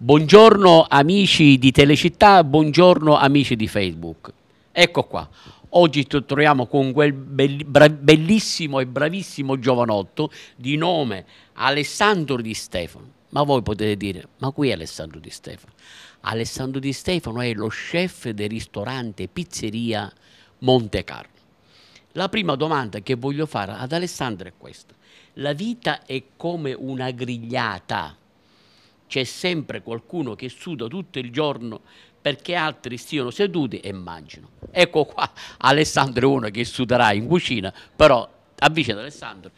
Buongiorno amici di Telecittà, buongiorno amici di Facebook. Ecco qua, oggi ci troviamo con quel bellissimo e bravissimo giovanotto di nome Alessandro Di Stefano. Ma voi potete dire, ma qui è Alessandro Di Stefano? Alessandro Di Stefano è lo chef del ristorante Pizzeria Monte Carlo. La prima domanda che voglio fare ad Alessandro è questa. La vita è come una grigliata c'è sempre qualcuno che suda tutto il giorno perché altri stiano seduti e mangiano. Ecco qua Alessandro è uno che suderà in cucina, però avvicina Alessandro.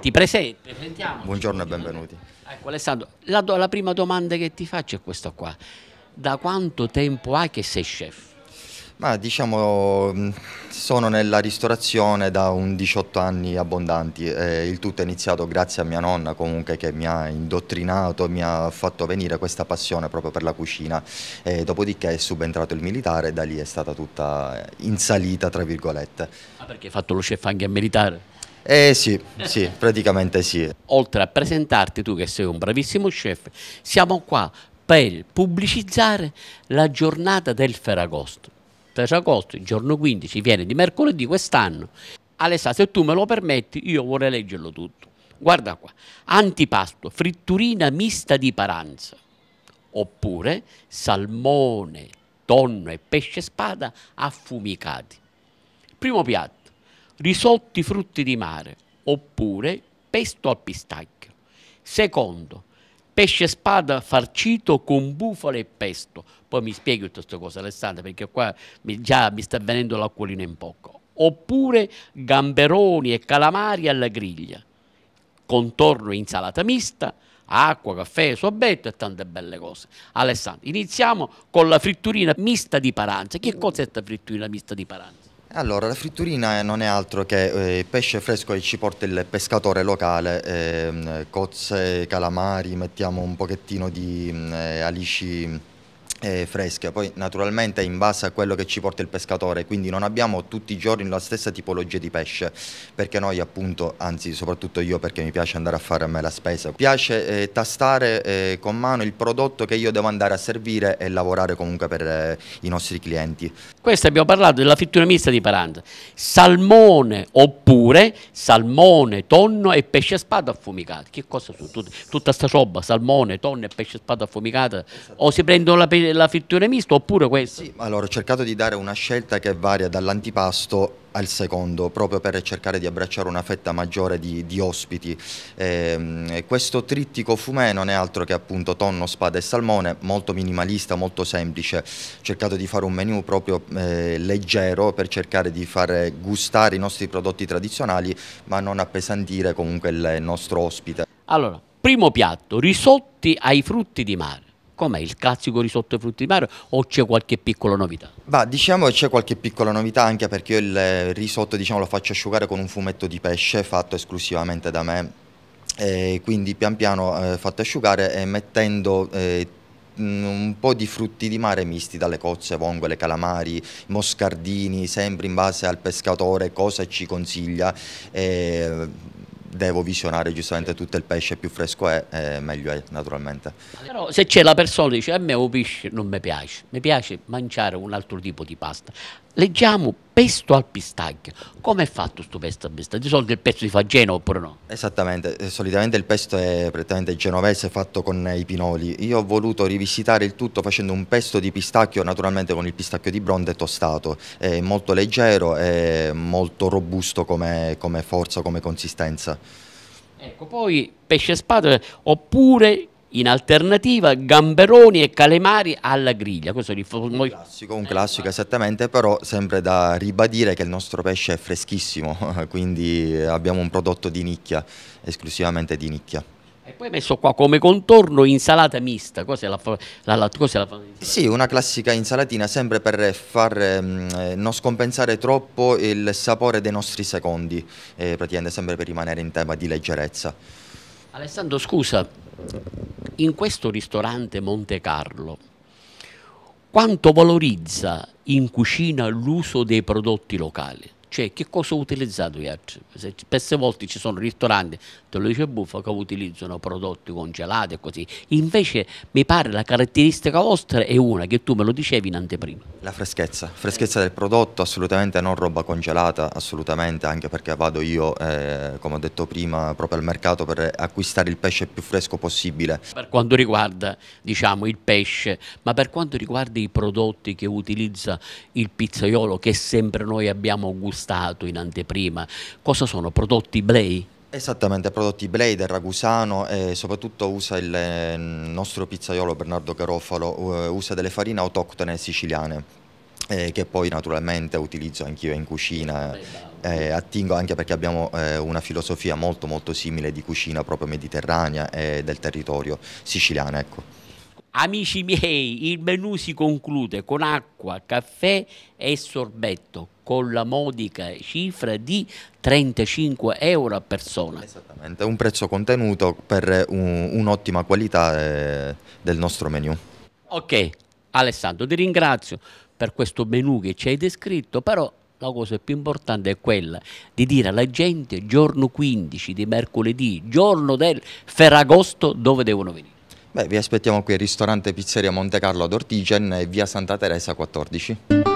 Ti presenti, presentiamo. Buongiorno e benvenuti. Ecco Alessandro, la, la prima domanda che ti faccio è questa qua. Da quanto tempo hai che sei chef? Ma diciamo mm, sono nella ristorazione da un 18 anni abbondanti, eh, il tutto è iniziato grazie a mia nonna comunque che mi ha indottrinato, mi ha fatto venire questa passione proprio per la cucina, eh, dopodiché è subentrato il militare e da lì è stata tutta in salita tra virgolette. Ah perché hai fatto lo chef anche a militare? Eh sì, sì, praticamente sì. Oltre a presentarti tu che sei un bravissimo chef, siamo qua per pubblicizzare la giornata del Ferragosto. Teresa Costa, il giorno 15, viene di mercoledì quest'anno. Alessandro, se tu me lo permetti, io vorrei leggerlo tutto. Guarda qua, antipasto, fritturina mista di paranza, oppure salmone, tonno e pesce spada affumicati. Primo piatto, risotti frutti di mare, oppure pesto al pistacchio. Secondo, pesce spada farcito con bufale e pesto. Poi mi spieghi tutte queste cose Alessandro, perché qua mi, già mi sta venendo l'acquolina in poco. Oppure gamberoni e calamari alla griglia, contorno insalata mista, acqua, caffè, sorbetto e tante belle cose. Alessandro, iniziamo con la fritturina mista di Paranza. Che cos'è questa fritturina mista di Paranza? Allora, la fritturina eh, non è altro che eh, pesce fresco che ci porta il pescatore locale, eh, cozze, calamari, mettiamo un pochettino di mm, eh, alici fresche, poi naturalmente in base a quello che ci porta il pescatore, quindi non abbiamo tutti i giorni la stessa tipologia di pesce, perché noi appunto, anzi soprattutto io perché mi piace andare a fare a me la spesa, piace eh, tastare eh, con mano il prodotto che io devo andare a servire e lavorare comunque per eh, i nostri clienti. Questo abbiamo parlato della fittura mista di Paranza, salmone oppure salmone, tonno e pesce a spato affumicato, che cosa sono? tutta sta roba, salmone, tonno e pesce a spato affumicato, o si prendono la, pe della frittura mista oppure questo? Sì, allora ho cercato di dare una scelta che varia dall'antipasto al secondo, proprio per cercare di abbracciare una fetta maggiore di, di ospiti. Eh, questo trittico fumè non è altro che appunto tonno, spada e salmone, molto minimalista, molto semplice. Ho cercato di fare un menu proprio eh, leggero per cercare di far gustare i nostri prodotti tradizionali, ma non appesantire comunque il nostro ospite. Allora, primo piatto, risotti ai frutti di mare com'è il classico risotto ai frutti di mare o c'è qualche piccola novità? Bah, diciamo che c'è qualche piccola novità anche perché io il risotto diciamo, lo faccio asciugare con un fumetto di pesce fatto esclusivamente da me, eh, quindi pian piano eh, fatto asciugare e mettendo... Eh, un po' di frutti di mare misti dalle cozze, vongole, calamari, moscardini, sempre in base al pescatore cosa ci consiglia. Eh, devo visionare giustamente tutto il pesce, più fresco è, eh, meglio è naturalmente. Però se c'è la persona che dice a me o pesce non mi piace, mi piace mangiare un altro tipo di pasta, leggiamo pesto al pistacchio. Come è fatto questo pesto al pistacchio? Di solito il pesto si fa a Genova oppure no? Esattamente, eh, solitamente il pesto è praticamente genovese fatto con i pinoli. Io ho voluto rivisitare il tutto facendo un pesto di pistacchio, naturalmente con il pistacchio di bronte tostato. È molto leggero e molto robusto come, come forza, come consistenza. Ecco, poi pesce spada oppure in alternativa gamberoni e calemari alla griglia. Questo è il famoso... classico, un classico esattamente, però sempre da ribadire che il nostro pesce è freschissimo, quindi abbiamo un prodotto di nicchia, esclusivamente di nicchia. E poi messo qua come contorno insalata mista, cos'è la, la, la, cos la Sì, una classica insalatina sempre per far, ehm, eh, non scompensare troppo il sapore dei nostri secondi, eh, praticamente sempre per rimanere in tema di leggerezza. Alessandro scusa, in questo ristorante Monte Carlo quanto valorizza in cucina l'uso dei prodotti locali. Cioè, che cosa ho utilizzato altri? Se, spesse volte ci sono ristoranti, te lo dice Buffa, che utilizzano prodotti congelati e così. Invece mi pare la caratteristica vostra è una che tu me lo dicevi in anteprima. La freschezza, freschezza del prodotto, assolutamente non roba congelata, assolutamente, anche perché vado io, eh, come ho detto prima, proprio al mercato per acquistare il pesce più fresco possibile. Per quanto riguarda, diciamo, il pesce, ma per quanto riguarda i prodotti che utilizza il pizzaiolo, che sempre noi abbiamo gustato, stato in anteprima, cosa sono? Prodotti Blay? Esattamente, prodotti Blader, Ragusano e soprattutto usa il eh, nostro pizzaiolo Bernardo Garofalo, eh, usa delle farine autoctone siciliane. Eh, che poi naturalmente utilizzo anch'io in cucina, eh, attingo anche perché abbiamo eh, una filosofia molto molto simile di cucina proprio mediterranea e del territorio siciliano. Ecco. Amici miei, il menù si conclude con acqua, caffè e sorbetto con la modica cifra di 35 euro a persona. Esattamente, un prezzo contenuto per un'ottima un qualità eh, del nostro menù. Ok, Alessandro, ti ringrazio per questo menù che ci hai descritto, però la cosa più importante è quella di dire alla gente giorno 15 di mercoledì, giorno del Ferragosto, dove devono venire. Beh, vi aspettiamo qui al ristorante Pizzeria Monte Carlo ad Ortigen, via Santa Teresa 14.